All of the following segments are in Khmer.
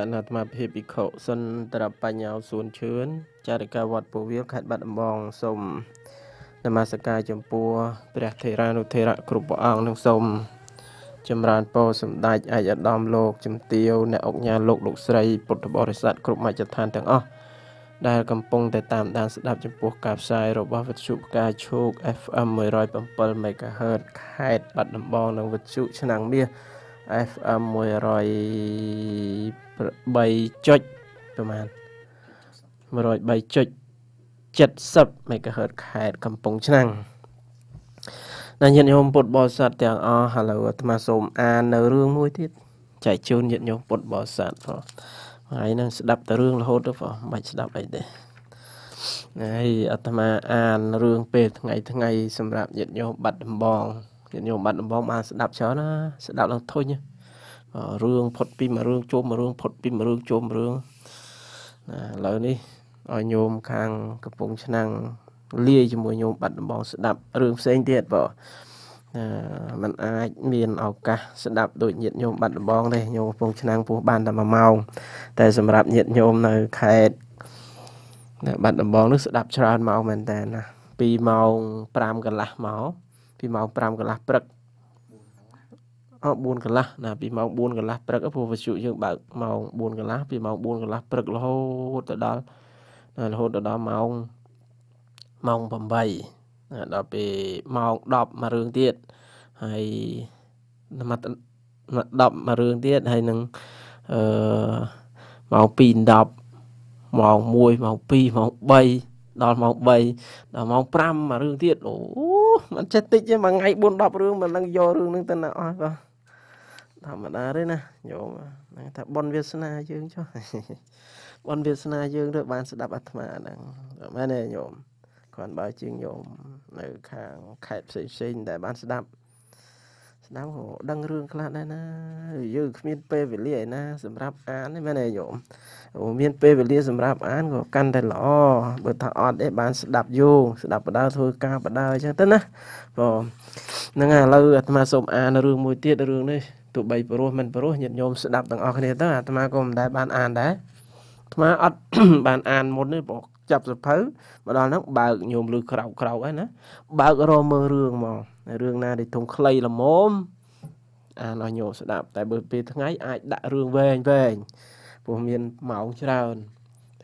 ករណអាត្មាភិភិក្ខុសុនត្របញ្ញោសួនឈឿនចារិកាវត្តពូវៀលខេត្តបាត់ដំបងសូមនមស្ការចំពោះព្រះថេរានុថេរៈគ្រប់ព្រះអង្គនិងសូមចម្រើនពរសម្ដេចឯកឧត្តមលោកជំទាវអ្នកអង្គញាលោកលោកស្រីពុទ្ធបរិស័ទគ្រប់មជ្ឈដ្ឋានទាំងអស់ដែលកំពុងតែតាមដានស្ដាប់ចំពោះការផ្សាយរបស់វិទ្យុផ្កាឈូក FM 107 MHz ខេត្តបាត់ដំបងនិងវិទ្យុឆ្នាំងមាស FM 100 103ចុចប្រហែល103ចុច70 MHz ខេត្តកំពង់ឆ្នាំងដែលញាតិញោមពុទ្ធបរិស័ទទាំងអស់ឥឡូវអាត្មាសូមអាននៅរឿងមួយទៀតចែកជូនញាតិញោមពុទ្ធបរិស័ទផងថ្ងៃហ្នឹងស្ដាប់តែរឿងរហូតទៅផងមិនបាច់ស្ដាប់អីទេហើយអាត្មាអានរឿងពេលថ្ងៃថ្ងៃសម្រាប់ញាតិញោមបាត់ដំបងញាតិញោមបាត់ដំបងបានស្ដាប់ច្រើនណាស្ដាប់ឡើងធុញណារឿងផុតពីមួយរឿងចូលមួយរឿងផុតពីមួយរឿងចូលមួយរឿងណាឥឡូវនេះឲ្យញោមខាងកំពង់ឆ្នាំងលាយជាមួយញោមបាត់ដំបងស្ដាប់រឿងផ្សេងទៀតបងណាมันអាចមានឱកាសស្ដាប់ដូចញាតញោមបាត់ដំបងទេញោមកំពង់ឆ្នាំងពោះបានតែ1ម៉ោងតែសម្រាប់ញាតញោមនៅខេត្តណាបាត់ដំបងនេះស្ដាប់ច្រើនម៉ោងមែនតើណា2ម៉ោង5កន្លះមក2ម៉ោង5កន្លះព្រឹក4កន្លះណាពីម៉ោង4កន្លះព្រឹកព្រោះវិទ្យុយើងបើកម៉ោង4កន្លះពីម៉ោង4កន្លះព្រឹករហូតទៅដល់រហូតដល់ម៉ោងម៉ោង8ដល់ពេលម៉ោង10មួយរឿងទៀតហើយមក10មួយរឿងទៀតហើយនឹងអឺម៉ោង2 10ម៉ោង1ម៉ោង2ម៉ោង3ដល់ម៉ោង3ដល់ម៉ោង5មួយរឿងទៀតអូមិនចេះតិចទេមួយថ្ងៃ4 10រឿងមិននឹងយករឿងនឹងទៅណាអស់បាទធម្មតាទេណាញោមហ្នឹងថាប៉ុនវាសនាយើងចុះប៉ុនវាសនាយើងទៅបានស្ដាប់អាត្មាហ្នឹងមែនទេញោមគាត់បើជាងញោមនៅខាងខេត្តផ្សេងផ្សេងដែលបានស្ដាប់ស្ដាប់ក៏ដឹងរឿងខ្លះដែរណា យើងគ្មានពេលវេលាឯណា សម្រាប់អានទេមែនទេញោមមានពេលវេលាសម្រាប់អានក៏កាន់តែល្អបើថាអត់ទេបានស្ដាប់យូរស្ដាប់បដើធ្វើការបដើអញ្ចឹងទៅណាបងហ្នឹងហើយឥឡូវអាត្មាសូមអានរឿងមួយទៀតរឿងនេះទោះបីព្រោះមិនព្រោះញាតិញោមស្ដាប់ទាំងអស់គ្នាទៅអាត្មាក៏មិនដែលបានអានដែរអាត្មាអត់បានអានមុនទេព្រោះចាប់សភៅមកដល់ហ្នឹងបើកញោមលឺក្រោកក្រោកហ្នឹងណាបើករមើលរឿងមករឿងណាដែលធំខ្លីល្មមអានឲ្យញោមស្ដាប់តែបើពេលថ្ងៃអាចដាក់រឿងវែងវែងព្រោះមានម៉ោងច្រើន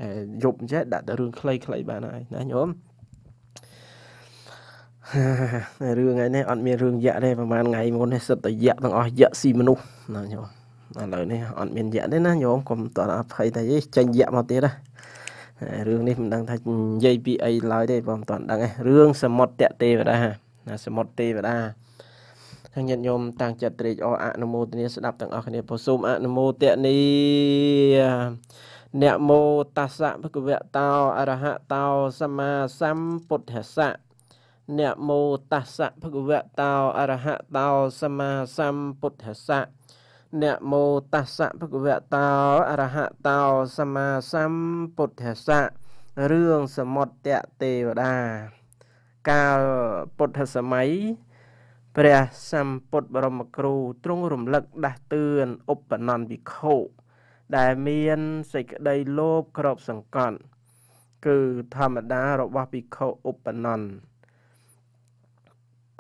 តែយប់អញ្ចឹងដាក់តែរឿងខ្លីៗបានហើយណាញោមរឿងថ្ងៃនេះអត់មានរឿងយៈទេប្រហែលថ្ងៃមុននេះសិតតយៈទាំងអស់យៈស៊ីមនុស្សណាញោមឥឡូវនេះអត់មានយៈទេណាញោមកុំតអភ័យតែយេចាញ់យៈមកទៀតណារឿងនេះមិនដឹងថានិយាយពីអីឡើយទេបងមិនដឹងទេរឿងសមុទ្រតទេវតាណាសមុទ្រទេវតាខាងញាតិញោមតាំងចិត្តត្រេកអរអនុមោទនាស្ដាប់ទាំងអស់គ្នាពោសូមអនុមោទនីនៈមោតស្សៈភគវៈតោអរហតោសម្មាសម្ពុទ្ធស្សៈនមោតាសៈភគវតោ អរហតោសម្មាសម្ពុទ្ធសៈនមោតាសៈភគវតោអរហតោសម្មាសម្ពុទ្ធសៈរឿងសមុទ្រទេវតាកាលពុទ្ធសម័យព្រះសម្ពុទ្ធបរមគ្រូទ្រង់រំលឹកដាស់តឿនឧបនន្ទវិខោដែលមានសេចក្តីលោភក្របសង្កត់គឺធម្មតារបស់ភិក្ខុឧបនន្ទ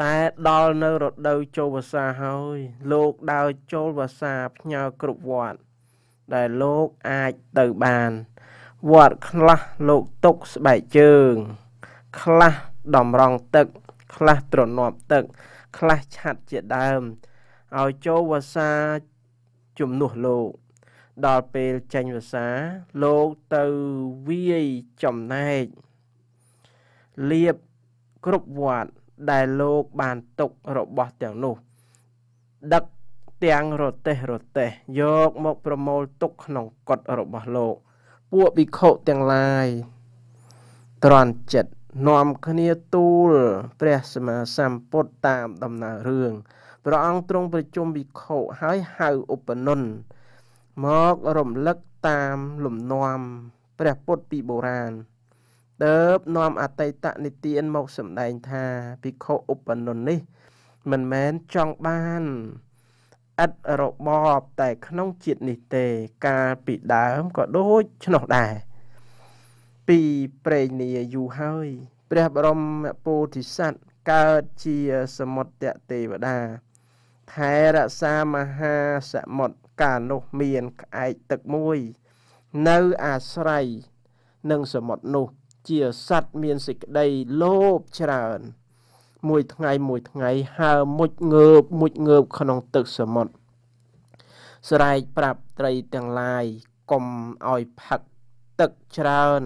តែដល់នៅរដូវចូលវស្សាហើយ លោកដើរចូលវស្សាផ្ញើគ្រប់វត្ត ដែលលោកអាចទៅបានវត្តខ្លះលោកຕົកស្បែកជើង ខ្លះតម្រង់ទឹក ខ្លះទ្រនាប់ទឹកខ្លះឆាត់ជាដើមឲ្យចូលវស្សាជំនួសលោកដល់ពេលចេញវស្សា លោកទៅវាយចំណែកលៀបគ្រប់វត្តដែលលោកបានទុករបស់ទាំងនោះដឹកទាំងរទេះរទេះយកមកប្រមូលទុកក្នុងកុដរបស់លោក ពួកភិក្ខុទាំងឡាយត្រន់ចិត្តនាំគ្នាទូលព្រះសមាសម្ពុទ្ធតាមដំណើររឿងព្រះអង្គទ្រង់ប្រជុំវិខោហើយហៅឧបនន្ទមករំលឹកតាមលំនាំព្រះពុទ្ធពីបុរាណទើបនាំអតីតនិទានមកសម្ដែងថាភិក្ខុឧបនន្ទនេះ មិនមែនចង់បានឥតរបបតែក្នុងជាតិនេះទេកាលពីដើមក៏ដូចឆ្នោះដែរពីប្រេងនីយូរហើយព្រះបរមពោធិសត្វកើតជាសមុទ្រទេវតាថែរក្សាមហាសមុទ្រកាលនោះមានក្អែកទឹកមួយ នៅអាស្រ័យនឹងសមុទ្រនោះជាសัตว์មានសេចក្តីលោភច្រើន មួយថ្ងៃមួយថ្ងៃ ហើមុជងើបមុជងើបក្នុងទឹកសមុទ្រស្រែកប្រាប់ត្រីទាំងឡាយកុំឲ្យផឹកទឹកច្រើន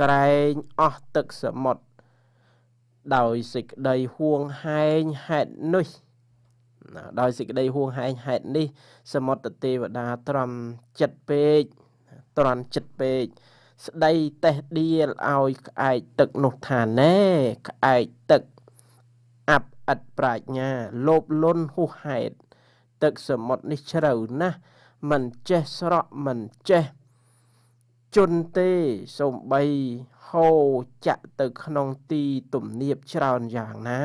ក្រែងអស់ទឹកសមុទ្រដោយសេចក្តីហួងហែងហេតុនោះដោយសេចក្តីហួងហែងហេតុនេះ សមុទ្រទេវតាទ្រាំចិត្តពេកទ្រាំចិត្តពេកស្ដីតេះដៀលឲ្យក្អែកទឹកនោះថាណែក្អែកទឹកអាប់អិតប្រាជ្ញា លោភលន់ហួសហេតុទឹកសមុទ្រនេះជ្រៅណាស់មិនចេះស្រក់មិនចេះជន់ទេសំបីហូរចាក់ទៅក្នុងទីទំនាបច្រើនយ៉ាងណា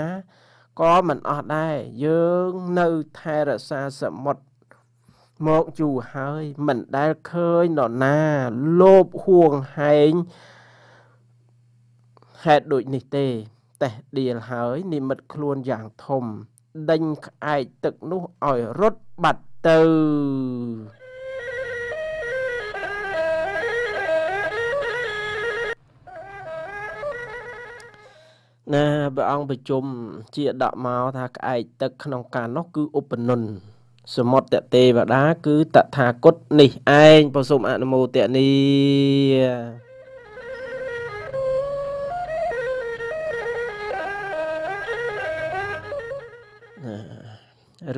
ក៏មិនអស់ដែរយើងនៅថែរក្សាសមុទ្រមកយូរហើយមិនដែលឃើញនរណា លោបហួងហែងហេតុដូចនេះទេតេះដៀលហើយនិមិត្តខ្លួនយ៉ាងធំដេញក្អែកទឹកនោះឲ្យរត់បាត់ទៅ ណាព្រះអង្គប្រជុំ ជាដកមកថាក្អែកទឹកក្នុងការនោះគឺឧបនន្ទសមុទ្រទេវតាគឺតថាគតនេះឯងប្រសុំអនុមោទនី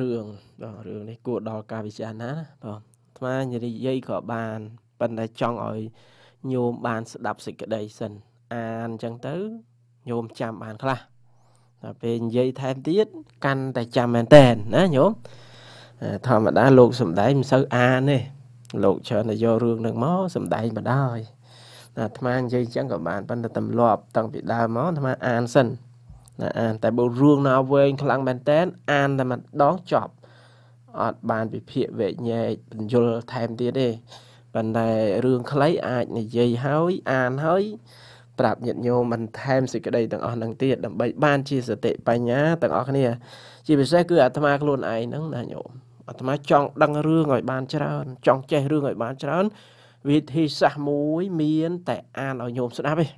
រឿងបងរឿងនេះគួរដល់ការពិចារណាណា បងថ្មនិយាយក៏បានប៉ុន្តែចង់ឲ្យញោមបាន ស្ដាប់សេចក្តីសិន អានអញ្ចឹងទៅញោមចាំបានខ្លះដល់ពេលនិយាយថែមទៀតកាន់តែចាំមែនតែនណាញោមធម្មតាលោកសំដែងមិនសូវអានទេលោកច្រើនតែយករឿងនឹងមកសំដែងបដាយអាត្មានិយាយអញ្ចឹងក៏បានប៉ុន្តែទម្លាប់តាំងពីដើមមកអាត្មាអានសិនណាអានតែបើរឿងណាវែងខ្លាំងមែនតែនអានតែម្ដងចប់អត់បានពិភាកវែកញែកបញ្យលថែមទៀតទេប៉ុន្តែរឿងខ្លីអាចនិយាយហើយអានហើយប្រាប់ញាតិញោមបន្ថែមសេចក្តីទាំងអស់នឹងទៀតដើម្បីបានជាសតិបញ្ញាទាំងអស់គ្នាជាពិសេសគឺអាត្មាខ្លួនឯងហ្នឹងណាញោមអាត្មាចង់ដឹងរឿងឲ្យបានច្រើនចង់ចេះរឿងឲ្យបានច្រើនវិធីសាស្ត្រមួយមាន តែអានឲ្យញោមស្ដាប់ឯង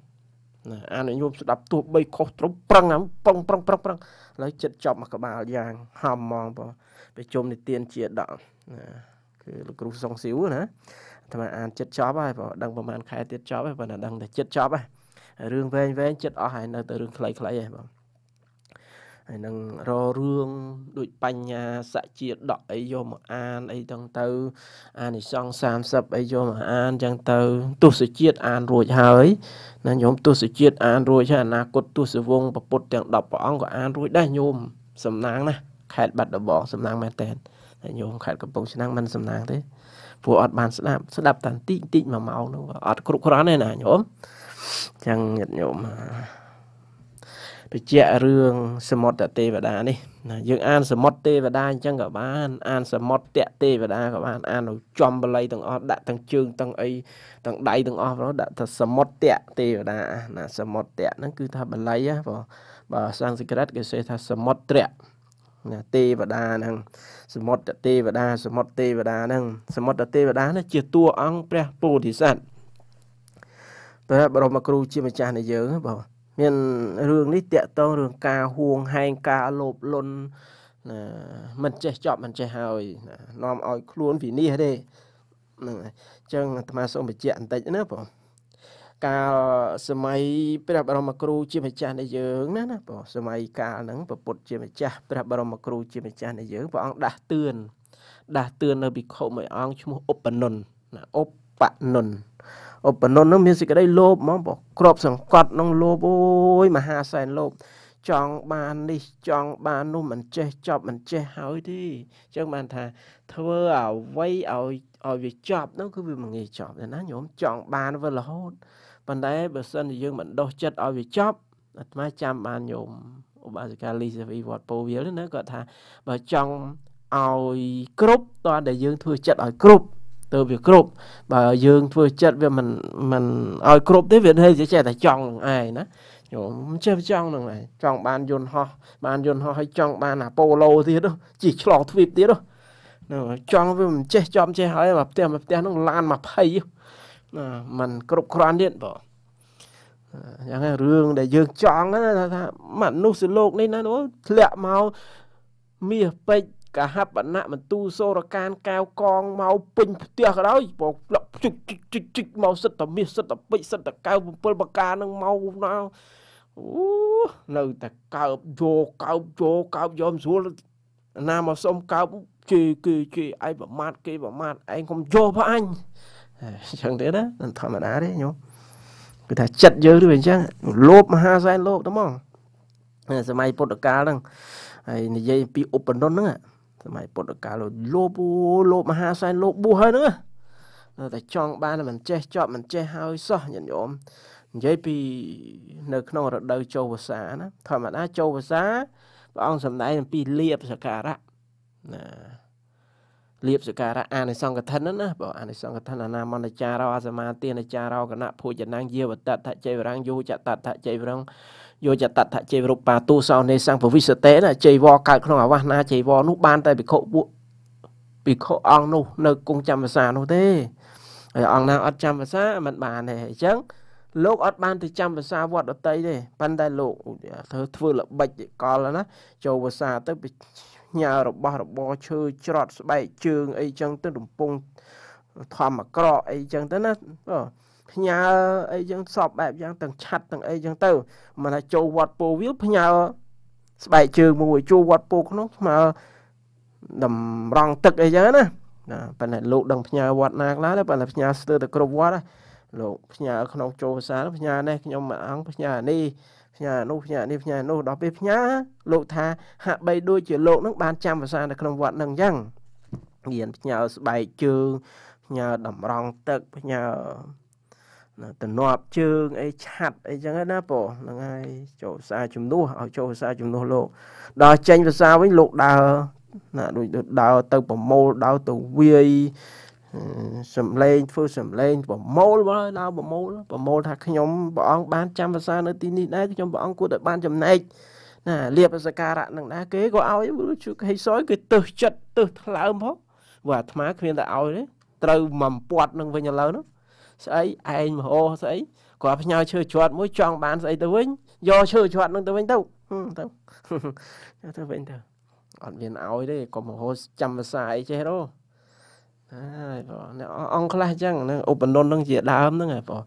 ណាអានឲ្យញោមស្ដាប់ទោះបីខុសត្រឹមប្រឹងប្រឹងប្រឹងប្រឹងប្រឹងឥឡូវចិត្តចប់មកក្បាលយ៉ាងហំមកបងប្រជុំនិទានជាដកណាគឺលោកគ្រូសុងសៀវណាអាត្មាអានចិត្តចប់ហើយបងដឹងប្រហែលខែទៀតចប់ហើយបើដឹងតែចិត្តចប់ហើយរឿងវែងវែងចិត្តអស់ហើយនៅតែរឿងខ្លីៗឯងបងហើយនឹងររឿងដូចបញ្ញាសច្ចាដកអីយកមកអានអីទាំងទៅអានិសង្ឃ30អីយកមកអានចឹងទៅទស្សជាតិអានរួចហើយណាញោមទស្សជាតិអានរួចហើយអនាគតទស្សវងពពុទ្ធទាំង10ព្រះអង្គក៏អានរួចដែរញោមសំណាងណាខេត្តបាត់ដំបងសំណាងមែនតើញោមខេត្តកំពង់ឆ្នាំងមិនសំណាងទេព្រោះអត់បានស្ដាប់ស្ដាប់តាំងតិចតិចមួយម៉ោងនោះអត់គ្រប់គ្រាន់ទេណាញោមចឹងញាតិញោមបញ្ជាក់រឿងសមុទ្រទេវតានេះណាយើង អានសមុទ្រទេវតាអញ្ចឹងក៏បានអានសមុទ្រតទេវតាក៏បានអាននៅចំបល័យទាំងអស់ដាក់ទាំងជើងទាំងអីទាំងដៃទាំងអស់បងដាក់ថាសមុទ្រតទេវតាណាសមុទ្រតហ្នឹងគឺថាបល័យហ៎បងបើសំស្ក្រឹតគេសេថាសមុទ្រៈណាទេវតាហ្នឹងសមុទ្រទេវតាសមុទ្រទេវតាហ្នឹងសមុទ្រទេវតាហ្នឹងជាតួអង្គព្រះពោធិសត្វព្រះបរមគ្រូជាម្ចាស់នៃយើងបងមានរឿងនេះតាក់ទងរឿងការហួងហែងការលោភលន់ណាមិនចេះចប់មិនចេះហើយ នាំឲ្យខ្លួនវិនិច្ឆ័យទេហ្នឹងហើយអញ្ចឹងអាត្មាសូមបញ្ជាក់បន្តិចណាបងកាលសម័យព្រះបរមគ្រូជាម្ចាស់នៃយើងណាណាបងសម័យកាលហ្នឹងព្រះពុទ្ធជាម្ចាស់ព្រះបរមគ្រូជាម្ចាស់នៃយើងព្រះអង្គដាស់តឿនដាស់តឿននៅភិក្ខុមួយអង្គឈ្មោះឧបនន្ទណាឧបនន្ទឧបនន្ទនឹងមានសេចក្តីលោភហ្មងបងក្របសង្កត់នឹងលោភអូយមហាសែនលោភចង់បាននេះចង់បាននោះមិនចេះចប់មិនចេះហើយទេអញ្ចឹងបានថាធ្វើអ្វីឲ្យឲ្យវាចប់នោះគឺវាមិនងាយចប់ទេណាញោមចង់ បានវារហូតប៉ុន្តែបើសិនជាយើងមិនដោះចិត្តឲ្យវាចប់អាត្មាចាំបានញោមឧបាសិកាលីសាវីវត្តពោវិលណាគាត់ថាបើចង់ឲ្យគ្រប់តើដែលយើងធ្វើចិត្តឲ្យគ្រប់ទៅវាគ្រប់បើយើងធ្វើចិត្តវាមិនមិនឲ្យគ្រប់ទេវាហេតុចេះតែចង់នឹងឯងណាញោមចេះចង់នឹងឯងចង់បានយន្តហោះបានយន្តហោះឲ្យចង់បានអាប៉ូឡូទៀតជិះឆ្លងទ្វីបទៀតណាចង់វាមិនចេះចំចេះហើយមកផ្ទះមកផ្ទះនឹងឡាន20ណាมันគ្រប់គ្រាន់ទៀតបងយ៉ាងហ្នឹងរឿងដែលយើងចង់ណាថាមនុស្សលោកនេះណាធ្លាក់មកមាសពេជ្រកហបណៈមន្ទូសូរកានកែវកងមកពេញផ្ទះក៏ដោយបងជិចជិចជិចមកសិតតមាសសិតតពេជ្រសិតតកៅ7ប្រការនឹងមកណាអូនៅតែកើបយកកើបយកកើបយកមិនស្រួលណាមកសុំកើបជេគេជេឯងប្រមាថគេប្រមាថឯងកុំយកផងអញអញ្ចឹងទេណាធម្មតាទេញោមគឺថាចិត្តយើងទៅអញ្ចឹងលោភមហាសែនលោកហ្មងសម័យពុទ្ធកាលហ្នឹងហើយនិយាយពីឧបនិស្សហ្នឹងសម័យពុទ្ធកាលលោកអូលោកមហាសែនលោកប៊ូហើយហ្នឹងនៅតែចង់បានមិនចេះចប់មិនចេះហើយសោះញាតិញោមនិយាយពីនៅក្នុងរដូវចូលវស្សាណាធម្មតាចូលវស្សាព្រះអង្គសម្ដែងអំពីលៀបសការៈណាលៀបសការៈអានិសង្កថិនណាបើអានិសង្កថិនអនាមន្តចារោអសមាទានចារោគណៈភោជនាងយាវតតថជ័យវរងយោចតតថជ័យវរងយោចតថជេវរុបាទូសោនេសង្ឃពវិសតេណាជ័យវកើតក្នុងអាវាសណាជ័យវនោះបានតែភិក្ខុពួកភិក្ខុអង្គនោះ នៅគង់ចាំភាសានោះទេហើយអង្គណាអត់ចាំភាសាមិនបានទេអញ្ចឹងលោកអត់បានទៅចាំភាសាវត្តដតីទេប៉ុន្តែលោកធ្វើធ្វើល្បិចកលណាចូលភាសាទៅញ៉ៅរបស់របរឈើច្រត់ស្បែកជើងអីចឹងទៅរំពងធម្មក្រអីចឹងទៅណាផ្ញើអីចឹងសពបែបយ៉ាងទាំងឆាត់ទាំងអីចឹងទៅមិនថាចូលវត្តពោវាលផ្ញើស្បែកជើងមួយចូលវត្តពោក្នុងស្មើតម្រង់ទឹកអីចឹងណាណាប៉ុន្តែលោកដឹងផ្ញើវត្តណាខ្លះដែរប៉ុន្តែផ្ញើស្ទើរតែគ្រប់វត្តដែរលោកផ្ញើក្នុងចូលភាសាផ្ញើនេះខ្ញុំមិនអង្គផ្ញើនេះផ្ញើនោះផ្ញើនេះផ្ញើនោះដល់ពេលផ្ញើលោកថាហាក់បីដូចជាលោកនឹងបានចាំភាសានៅក្នុងវត្តនឹងអញ្ចឹងមានផ្ញើស្បែកជើងផ្ញើតម្រង់ទឹកផ្ញើតំណប់ជើងអីឆាត់អីចឹងណាបងហ្នឹងហើយចូលភាសាជំនួសឲ្យចូលភាសាជំនួសលោកដល់ចេញភាសាវិញលោកដើរណាដូចដើរទៅប្រមូលដើរទៅវាយសំឡេងធ្វើសំឡេងប្រមូលបើដើរប្រមូលប្រមូលថាខ្ញុំព្រះអង្គបានចាំភាសានៅទីនេះដែរខ្ញុំព្រះអង្គគួរតែបានចំណែកណាលៀបសការៈនឹងដែរគេក៏ឲ្យជួយកេសយគេទឹះចិត្តទឹះថ្លើមផងព្រោះអាត្មាគ្មានតែឲ្យទេត្រូវមកពាត់នឹងវិញឥឡូវហ្នឹងស្អីឯងមហោស្អីគាត់ផ្ញើឈើជ្រាត់មួយចង់បានស្អីទៅវិញយកឈើជ្រាត់នឹងទៅវិញទៅទៅទៅវិញទៅអត់មានឲ្យទេកុំមហោចាំភាសាអីចេះទេហើយបងអង្គខ្លះអញ្ចឹងហ្នឹងឧបនន្ទហ្នឹងជាដើមហ្នឹងហ៎បង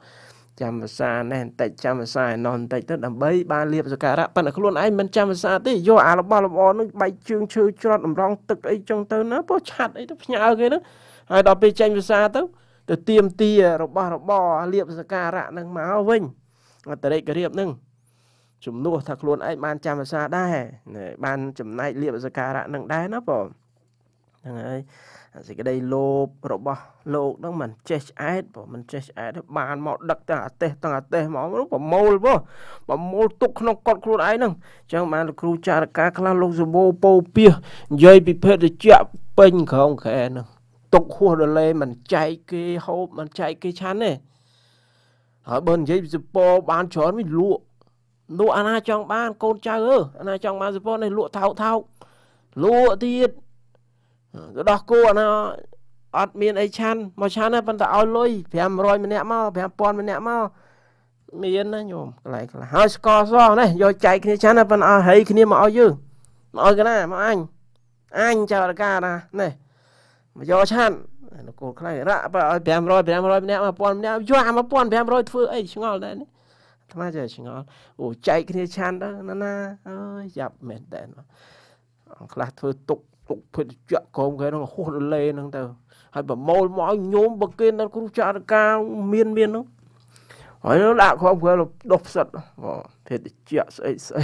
ចាំភាសាណែបន្តិចចាំភាសាឯណោះបន្តិចទៅដើម្បីបានលៀបសការៈប៉ុន្តែខ្លួនឯងមិនចាំភាសាទេយកអារបស់លម្អហ្នឹងបែកជើងឈើច្រត់តម្រង់ទឹកអីចឹងទៅណាពោះឆាត់អីទៅផ្ញើគេហ្នឹងហើយដល់ពេលចេញភាសាទៅទៅទៀមទារបស់របរលៀបសការៈនឹងមកវិញអតរិករៀបនឹងជំនួសថាខ្លួនឯងបានចាំភាសាដែរបានចំណែកលៀបសការៈនឹងដែរណាបងហ្នឹងហើយសេចក្តីលោភរបស់លោកហ្នឹងมันចេះឆ្អែតព្រោះมันចេះឆ្អែតបានមក ដឹកទាំងអាទេសទាំងអាទេសមកប្រមូលព្រោះប្រមូលទុកក្នុងកត់ខ្លួនឯងហ្នឹងអញ្ចឹងបានលោកគ្រូចារកាខ្លះលោកសបោពោពៀសនិយាយពីភេទជាពេញក្រោមក្រែហ្នឹងទុកហួសដុល្លារមិនចែកគេហូបមិនចែកគេឆាន់ទេហើយបើនិយាយសពបានច្រើនវិញលក់លក់អាណាចង់បានកូនចៅអើអាណាចង់បានសពនេះលក់ថោកថោកលក់ទៀតទៅដោះគោអាណាអត់មានអីឆាន់មកឆាន់ហ្នឹងប៉ុន្តែឲ្យលុយ500ម្នាក់មក5000ម្នាក់មកមានណាញោមកន្លែងខ្លះហើយស្ករសនេះយកចែកគ្នាឆាន់ប៉ុន្តែឲ្យហីគ្នាមកឲ្យយើងមកឲ្យកណាមកអញអញចៅរកាណានេះមកយកឆាននគរខ្លៃរៈបើឲ្យ500 500ម្នាក់1000ម្នាក់យកអា1500ធ្វើអីឆ្ងល់ដែរនេះអាត្មាចេះឆ្ងល់អូចែកគ្នាឆានទៅណាណាអើយយ៉ាប់មែនតែនអង្គខ្លះធ្វើទុកទុកភេទជក់ក្រមគេហ្នឹងហួសដលេហ្នឹងទៅ ហើយប្រមូលមកញោមបើគេនៅគ្រូចារការមានមានហ្នឹងហើយដាក់ក្រុមគេដុសផ្សិតភេទជក់ស្អីស្អី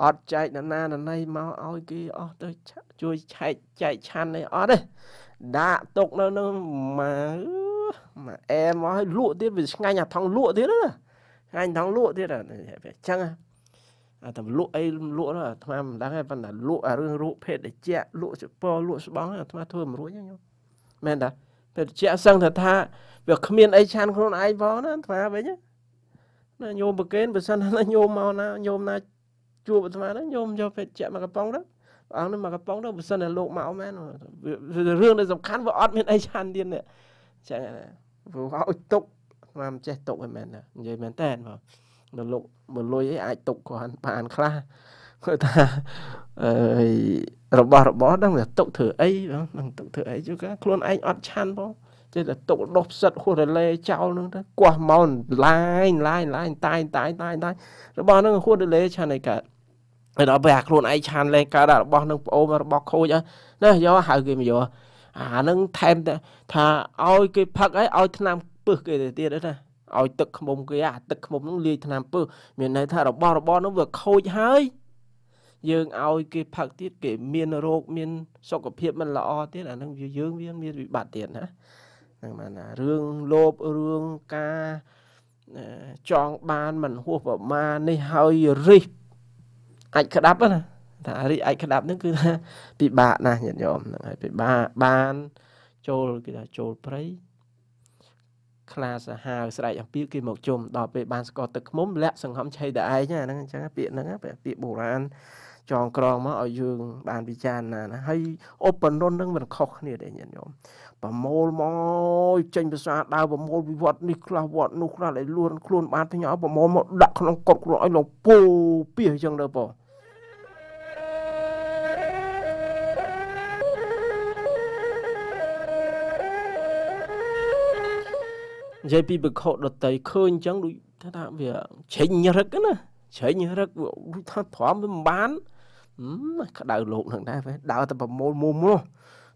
អត់ចែកនរណាណីមកឲ្យគេអស់ទៅជួយឆែកចែកឆាន់អីអត់ទេដាក់ទុកនៅនឹងមកមកអែមកឲ្យលក់ទៀតវាឆ្ងាញ់អាថងលក់ទៀតណាឆ្ងាញ់ថងលក់ទៀតអញ្ចឹងអាតែលក់អីលក់អាថ្មមិនដឹងទេប៉ុន្តែលក់អារឿងរੂភេទតិចលក់ចពលក់ស្បង់អាថ្មធ្វើមិនរួចទេខ្ញុំមែនតាភេទតិចសឹងតែថាវាគ្មានអីឆានខ្លួនឯងផងណាថ្មវិញណាញោមប្រកេនបើសិនណាញោមមកណាញោមណាជួបអាត្មាហ្នឹងញោមយកពេទ្យជែកមកកំប៉ុងទៅអង្គនេះមកកំប៉ុងទៅបើសិនតែលោកមកមែនរឿងដែលសំខាន់វាអត់មានអីឆានទៀតនេះចឹងណាព្រោះឲ្យទុកអាមិនចេះទុកឲ្យមែនណានិយាយមែនតើបងដល់លោកមើលលុយអីអាចទុកគ្រាន់បានខ្លះគាត់ថាអឺរបស់របស់ដឹងវាទុកធ្វើអីដឹងទុកធ្វើអីជួយខ្លួនឯងអត់ឆានបងចេះតែទុកដុសផ្សិតហួសរលែចោលនឹងទៅគាស់ម៉ោនឡាយឡាយឡាយតាយតាយតាយតាយរបស់នឹងហួសរលែឆានឯកើតដល់ពេលអាខ្លួនឯងឆានលែងកើតរបស់នឹងប្អូនរបស់ខូចណាយកហៅគេមកយកអានឹងថែមថាឲ្យគេផឹកហើយឲ្យឆ្នាំពឹសគេទៅទៀតណាឲ្យទឹកខ្មុំគេអាទឹកខ្មុំនឹងលាយឆ្នាំពឹសមានន័យថារបស់របរនឹងវាខូចហើយយើងឲ្យគេផឹកទៀតគេមានរោគមាន សុខភាពមិនល្អទៀតអានឹងវាយើងវាមានវិបត្តិទៀតណាហ្នឹងបានណារឿងលោភរឿងការចង់បានមិនហួសប្រមាណនេះហើយរិះអាចក្តាប់ណាថារីអាចក្តាប់ហ្នឹងគឺថាពិបាកណាស់ញាតិញោមហ្នឹងហើយពិបាកបានចូលគេថាចូលព្រៃខ្លាសាហាវស្រែកអំពីគេមកជុំដល់ពេលបានស្កទឹកខ្មុំលាក់សង្ហំឆៃតឯងហ្នឹងអញ្ចឹងពាក្យហ្នឹងពាក្យបុរាណចងក្រងមកឲ្យយើង បានពិចារណាណាហើយឧបនននឹងមិនខុសគ្នាទេញាតិញោមប្រមូលមកចេញភាសាដើរប្រមូលវិវត្តនេះខ្លះវត្តនោះខ្លះឲ្យលួនខ្លួនបានផ្ញើប្រមូលមកដាក់ក្នុងកត់ខ្លួនឲ្យលោកពូពីអញ្ចឹងទៅបងនិយាយពីបខុដតីឃើញអញ្ចឹងដូចថាវាជ្រេញរឹកណាជ្រេញរឹកដូចថាទ្រាំវាមិនបានក្តៅលោកនឹងដែរដើរតែប្រមូលមុំនោះ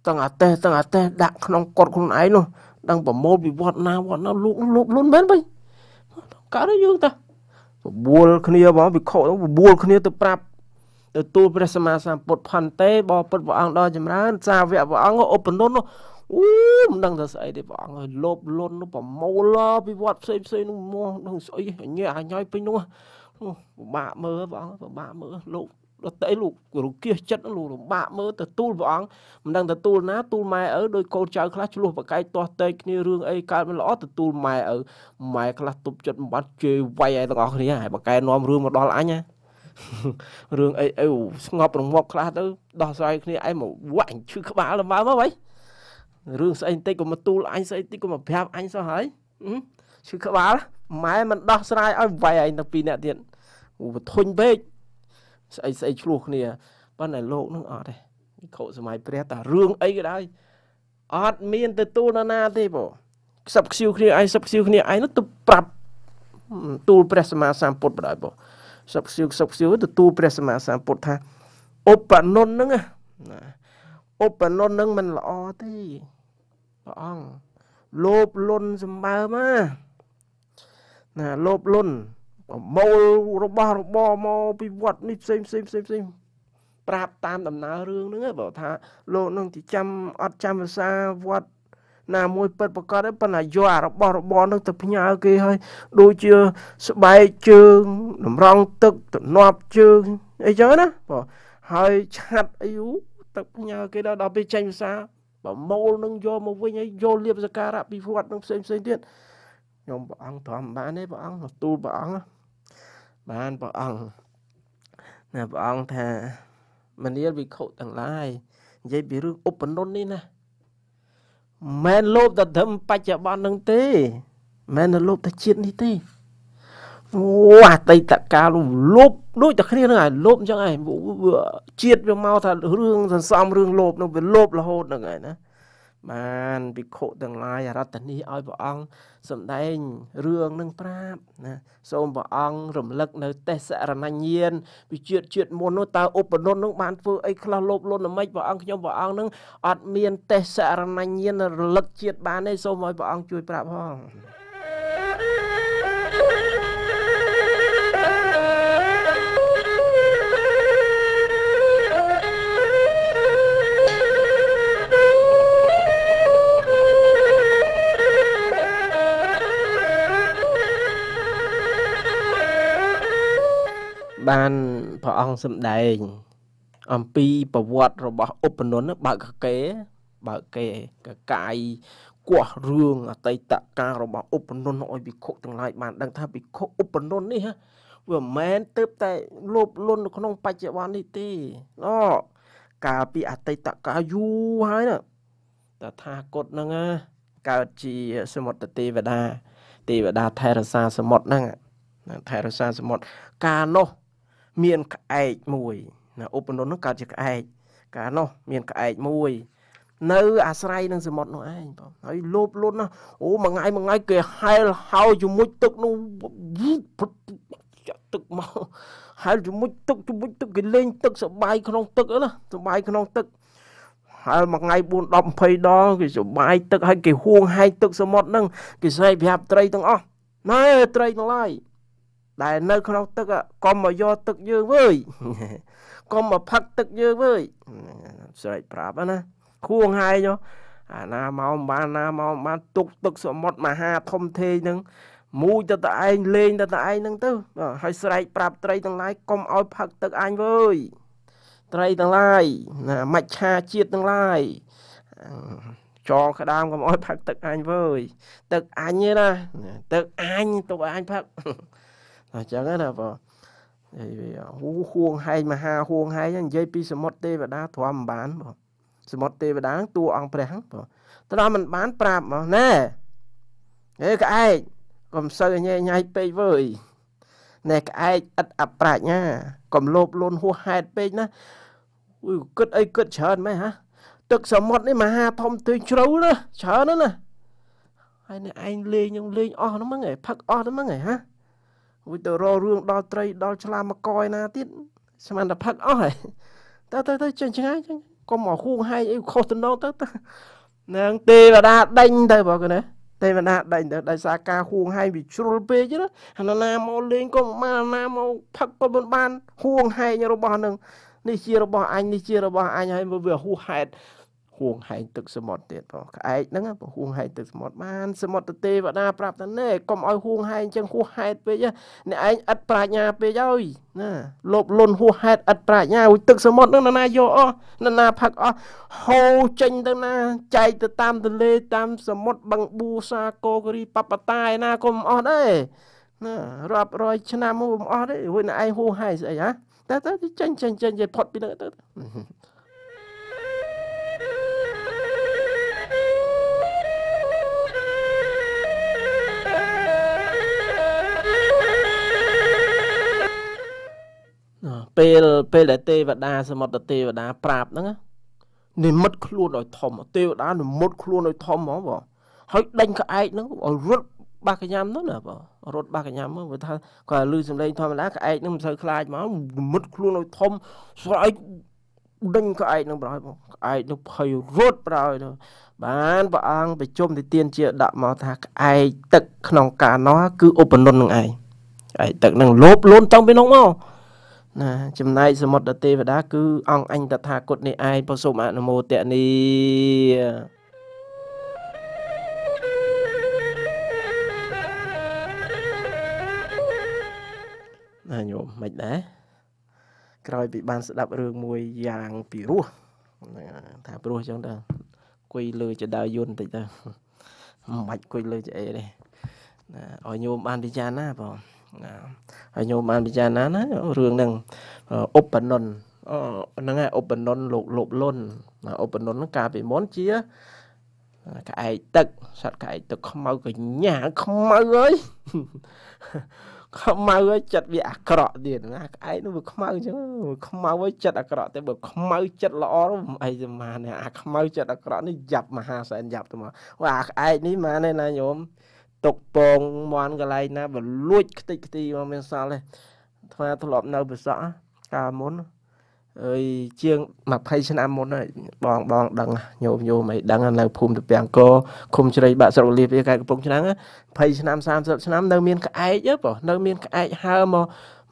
ទាំងអាទេសទាំងអាទេសដាក់ក្នុងកត់ខ្លួនឯងនោះដឹងប្រមូលពីវត្តណាវត្តណាលោកលោកលុនមែនបីកើតយើងតាបបួលគ្នាបងវិខុបបួលគ្នា ទៅប្រាប់ទៅទូលព្រះសម្មាសម្ពុទ្ធផន្តេបបពុទ្ធព្រះអង្គដល់ចម្រើនសាវកព្រះអង្គឧបនុននោះអូមិនដឹងថាស្អីទេព្រះអង្គហើយលោបលន់ប្រមូលពីវត្តផ្សេងផ្សេងនោះមកនឹងស្អីញ៉ែអាញ៉ៃពេញនោះពិបាកមើលព្រះអង្គពិបាកមើលលោកដតៃលោករូគៀសចិត្តលោកលំបាកមើលទៅទូលព្រះអង្គមិនដឹងទៅទូលណាទូលម៉ែឪដោយកូនចៅខ្លះឆ្លោះប្រកែកទាស់តែកគ្នារឿងអីកើតមិនល្អទៅទូលម៉ែឪម៉ែខ្លះទប់ចិត្តមិនបាត់ជេរវាយឲ្យទាំងអស់គ្នាហើយប្រកែកនាំរឿងមកដល់អញណារឿងអីអីស្ងប់រងាប់ខ្លះទៅដោះស្រាយគ្នាឯងមកវាក់ឈឺក្បាលលំអើមកវិញរឿងស្អីបន្តិចក៏មកទូលអញស្អីបន្តិចក៏មកប្រាប់អញសោះហើយឈឺក្បាលម៉ែមិនដោះស្រាយឲ្យវាយឯងទៅពីរនាក់ទៀតអូបធុញពេកស្អីស្អីឆ្លោះគ្នាប៉ុន្តែលោកនឹងអត់ទេខោសម័យព្រះតារឿងអីក៏ដោយអត់មានទទួលនរណាទេបងខ្សឹបខ្សៀវគ្នាឯងខ្សឹបខ្សៀវគ្នាឯងនោះទៅប្រាប់ទូលព្រះសម្មាសម្ពុទ្ធបដ ாய் បងខ្សឹបខ្សៀវខ្សឹបខ្សៀវទៅទូលព្រះសម្មាសម្ពុទ្ធថាឧបននហ្នឹងណាឧបននហ្នឹងមិនល្អទេព្រះអង្គលោបលុនសម្បើមណាណាលោបលុនប្រមូលរបស់របរមកពីវត្តនេះផ្សេងផ្សេងផ្សេងផ្សេងប្រាប់តាមដំណើររឿងហ្នឹងបើថា លោកនឹងចាំអត់ចាំភាសាវត្ត ណា មួយពិតប្រកបទេប៉ុន្តែយកអារបស់របរនឹងទៅផ្ញើគេឲ្យដូចជាស្បែកជើងតម្រង់ទឹកទំនប់ជើងអីចឹងណាបើហើយឆាត់អីយូទៅផ្ញើគេដល់ដល់ពេលចេញភាសាប្រមូលនឹងយកមកវិញហើយយកលៀបសការៈពីវត្តនឹងផ្សេងផ្សេងទៀតខ្ញុំព្រះអង្គទ្រាំបានទេព្រះអង្គទទួលព្រះអង្គបានព្រះអង្គណាព្រះអង្គថា មនាលវិខុទាំងឡាយនិយាយពីរឿងឧបនន្ទនេះណាមិនលោភដល់ធំបច្ចុប្បន្ននឹងទេមិនលោភដល់ជាតិនេះទេអូអតីតកាលលោភដូចតែគ្នាហ្នឹងឯងលោភអញ្ចឹងឯងជាតិវាមកថារឿងសន្សំរឿងលោភហ្នឹងវាលោភរហូតហ្នឹងឯងណាបានភិក្ខុទាំងឡាយរតនីឲ្យព្រះអង្គសំដែងរឿងនឹងប្រាប់ណាសូមព្រះអង្គរំលឹកនៅទេសរណញ្ញានវិជិតជាតិមុននោះតើឧបនុននឹងបានធ្វើអីខ្លះលោបលន់មិនព្រះអង្គខ្ញុំព្រះអង្គនឹងអត់មានទេសរណញ្ញានរលឹកជាតិបានទេសូមឲ្យព្រះអង្គជួយប្រាប់ផងបានព្រះអង្គសម្ដែងអំពីប្រវត្តិរបស់ឧបនុនបើកកេបើកកេកកាយគាស់រឿងអតីតកាលរបស់ឧបនុនឲ្យភិក្ខុទាំងឡាយបាន ដឹង ថាភិក្ខុឧបនុននេះវាមិនមែនទៅតែលោភលន់នៅក្នុងបច្ចុប្បន្ននេះទេណ៎កាលពីអតីតកាលយូរហើយណាតថាគតហ្នឹងកើតជាសមុទ្រទេវតាទេវតាថែរសាសមុទ្រហ្នឹងថែរសាសមុទ្រកាលនោះមានក្អែកមួយណាឧបនិស្សនោះកើតជាក្អែកកាលនោះ មានក្អែកមួយ នៅ អាស្រ័យនឹងសមុទ្រនោះឯងបងហើយលោបលន់ណាអូមួយថ្ងៃមួយថ្ងៃគេហែលហើជាមួយទឹកនោះចាក់ទឹកមកហែលជាមួយទឹកជាមួយទឹកគេលេង ទឹកសបាយក្នុងទឹកណាសបាយក្នុងទឹកហែលមួយថ្ងៃ4 10 20ដងគេសបាយទឹកហើយគេហួងហែកទឹកសមុទ្រហ្នឹងគេស្រែកប្រាប់ត្រីទាំងអស់ណែត្រីទាំងឡាយដែលនៅក្នុងទឹកកុំមកយកទឹកយើងវើយកុំមកផឹកទឹកយើងវើយស្រេចប្រាប់ណាខួងហើយចុះអាណាមកមិនបានណាមកមិនបានទុកទឹក សមុទ្រមហាធំធេងនឹងមួយទៅតែឯងលេងទៅតែឯងនឹងទៅហើយស្រែកប្រាប់ត្រីទាំងឡាយកុំឲ្យផឹកទឹកអញវើយត្រីទាំងឡាយណាមច្ឆាជាតិទាំងឡាយចងក្តាមកុំឲ្យផឹកទឹកអញវើយទឹកអញទេណាទឹកអញទុកអញផឹកអញ្ចឹងណាបងហូហួងហែងមហាហួងហែងនិយាយពីសមុទ្រទេវតាទ្រាំមិនបានបងសមុទ្រទេវតាតួអង្គព្រះបងទ្រាំមិនបានប្រាប់មកណែអេក្អែកកុំសូវញ៉ៃញ៉ៃពេកវើយណែក្អែកឥតអប្រាជ្ញាកុំលោភលន់ហួសហេតុពេកណាអ៊ុយគិតអីគិតច្រើនម៉េចហាទឹកសមុទ្រនេះមហាធំទឿជ្រៅណាច្រើនណាស់ណាហើយនេះឯងលេងនឹងលេងអស់ហ្នឹងហ្មងឯងផឹកអស់ហ្នឹងហ្មងឯងហាវិទៅរករឿងដល់ត្រីដល់ឆ្លាមកយណាទៀតស្មានតែផឹកអស់ហើយទៅទៅទៅចេញឆ្ងាយចឹងកុំមកហួងហែកអីខុសតំណងទៅនឹងទេវតាដេញទៅបងណាទេវតាដេញទៅដោយសារការហួងហែកវាជ្រុលពេកណាអាណាមកលេងក៏មិនបានណាមកផឹកក៏មិនបាន ហួងហែករបស់នឹងនេះជារបស់អញនេះជារបស់អញហើយវាហួសហេតុហួងហែងទឹកសមុទ្រទៀតបងក្អែកហ្នឹងបងហួងហែងទឹកសមុទ្របានសមុទ្រទេវតាប្រាប់ថាណែកុំឲ្យហួងហែងចឹងហួហែតពេកអ្នកឯងឥតប្រាជ្ញាពេកហើយណាលោបលន់ហួហែតឥតប្រាជ្ញាអុយទឹកសមុទ្រហ្នឹងណាណាយកអស់ណាណាផឹកអស់ហូរចេញទៅណាចែកទៅតាមទន្លេតាមសមុទ្របឹងប៊ូសាកូកូរីបបតាឯណាកុំអស់ដែរណារាប់រយឆ្នាំមកមិនអស់ទេហួយអ្នកឯងហួហែស្អីហ៎តែទៅចេញចេញចេញនិយាយផុតពីហ្នឹងទៅពេលពេលដែលទេវតាសមុទ្រទេវតាប្រាប់ហ្នឹងនិមិត្តខ្លួនឲ្យធំទេវតានិមិត្តខ្លួនឲ្យធំហ្មងបងហើយដេញក្អែកហ្នឹងឲ្យរត់បាក់កញ្ញាំនោះណាបងរត់បាក់កញ្ញាំមើលថាគាត់លឺសំឡេងធម្មតាក្អែកនឹងមិនសូវខ្លាចមកមុតខ្លួនឲ្យធំស្រែកដេញក្អែកនឹងប្រហើយបងក្អែកនឹងភ័យរត់ប្រហើយបានព្រះអង្គប្រជុំទីទានជាដាក់មកថាក្អែកទឹកក្នុងកាណោះគឺឧបនន្ននឹងឯងក្អែកទឹកនឹងលោបលូនតាំងពីនោះមកណាចំណែកសមុទ្រទេវតាគឺអង្គអញតថាគតនេះឯងប្រសុំអនុមោទនីណាញោមមិនដែរក្រោយពីបានស្ដាប់រឿងមួយយ៉ាងពីរោះថាព្រោះអញ្ចឹងទៅគួយលើចដៅយន្តតិចទៅមិនបាច់គួយលើចអីទេណាឲ្យញោមបានពិចារណាបងណាហើយញោមបានពិចារណាណារឿងហ្នឹងឧបននហ្នឹងឯងឧបននលោកលោបលុនឧបននហ្នឹងកាលពីមុនជាក្អែកទឹកសត្វក្អែកទឹកខ្មៅកញ្ញា ខ្មៅអើយខ្មៅហើយចិត្តវាអាក្រក់ទៀតណាក្អែកនោះវាខ្មៅអញ្ចឹងខ្មៅហើយចិត្តអាក្រក់តែបើខ្មៅចិត្តល្អមិនអីទេម៉ានេះអាខ្មៅចិត្តអាក្រក់នេះយ៉ាប់មហាសែនយ៉ាប់ទៅមកអាក្អែកនេះម៉ានេះណាញោមຕົកពងមន់កន្លែងណាបើលួចខ្ទេចខ្ទីមកមានសល់ទេថ្មធ្លាប់នៅប្រសក់កាលមុនអើយជាង20ឆ្នាំមុនហើយបងបងដឹងញោមញោមមិនដឹងនៅភូមិតាពាំងកឃុំជ្រៃបាក់ស្រុកលៀបខេត្តកំពង់ឆ្នាំង20ឆ្នាំ30ឆ្នាំនៅមានក្អែកបើនៅមានក្អែកហើមក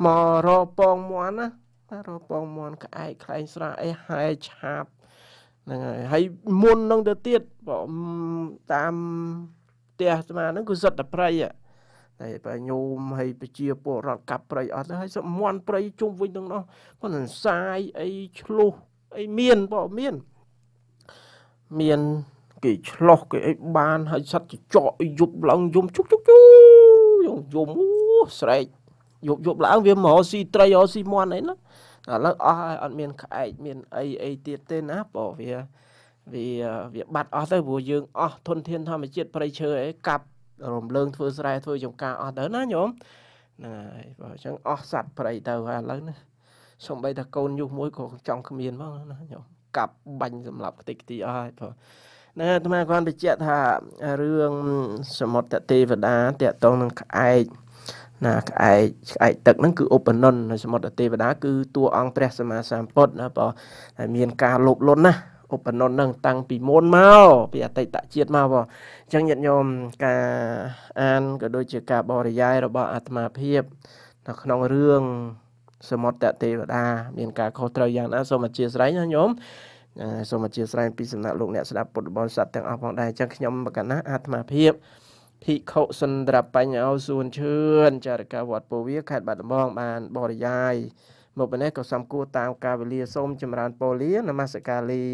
មករពងមន់ណារពងមន់ក្អែកខ្លែងស្រះអីហើយឆាបហ្នឹងហើយហើយមុននឹងទៅទៀតបើតាមផ្ទះស្មានហ្នឹងគឺសុទ្ធតែព្រៃតែបើញោមឲ្យប្រជាពលរដ្ឋកាប់ព្រៃអស់ទៅឲ្យសុំមន់ព្រៃជុំវិញទាំងនោះគាត់នឹងសាយអីឆ្លុះអីមានបើមានមានគេឆ្លោះគេអីបានហើយសັດចចកយប់ឡើងយំជុកជុកជុយំយំអូស្រែកយប់យប់ឡើង វាមករស៊ីត្រីរស៊ីមន់អីណាឥឡូវអស់ហើយអត់មានក្អែកមានអីអីទៀតទេណាបើវាវាវាបាត់អស់ទៅព្រោះយើងអស់ធនធានធម្មជាតិព្រៃឈើអីកាប់រំលើង ធ្វើស្រែ ធ្វើចំការអស់ទៅណាញោមហ្នឹងហើយបើអញ្ចឹងអស់សัตว์ព្រៃទៅហើយឥឡូវណាសំបីតាកូនយុះមួយក៏ចង់គ្មានផងណាញោមកាប់បាញ់សម្រាប់ខ្ទេចខ្ទីអស់ហើយព្រោះនឹងអាត្មាគាត់បញ្ជាក់ថារឿងសមុទ្រទេវតាតកតងនឹងក្អែកណាក្អែកក្អែកទឹកហ្នឹងគឺឧបនន្នសមុទ្រទេវតាគឺតួអង្គព្រះសម្មាសម្ពុទ្ធណាបើមានការលោភលន់ណាឧបនន្ទនឹងតាំងពីមុនមកពីអតីតជាតិមកបងអញ្ចឹងញាតិញោមការអានក៏ដូចជាការបរិយាយរបស់អាត្មាភាពនៅក្នុងរឿងសមុទ្រតទេវតាមានការខុសត្រូវយ៉ាងណាសូមអធិស្ឋានណាញោមសូមអធិស្ឋានពីសំណាក់លោកអ្នកស្ដាប់ពុទ្ធបរិស័ទទាំងអស់ផងដែរអញ្ចឹងខ្ញុំបកណាអាត្មាភាពភិក្ខុសន្ត្របញ្ញោសួនឈឿនចារកាវត្តពោវៀខេត្តបាត់ដំបងបានបរិយាយមកបនេះក៏សំគួរតាមការវេលាសូមចម្រើនពរលានមស្ការលា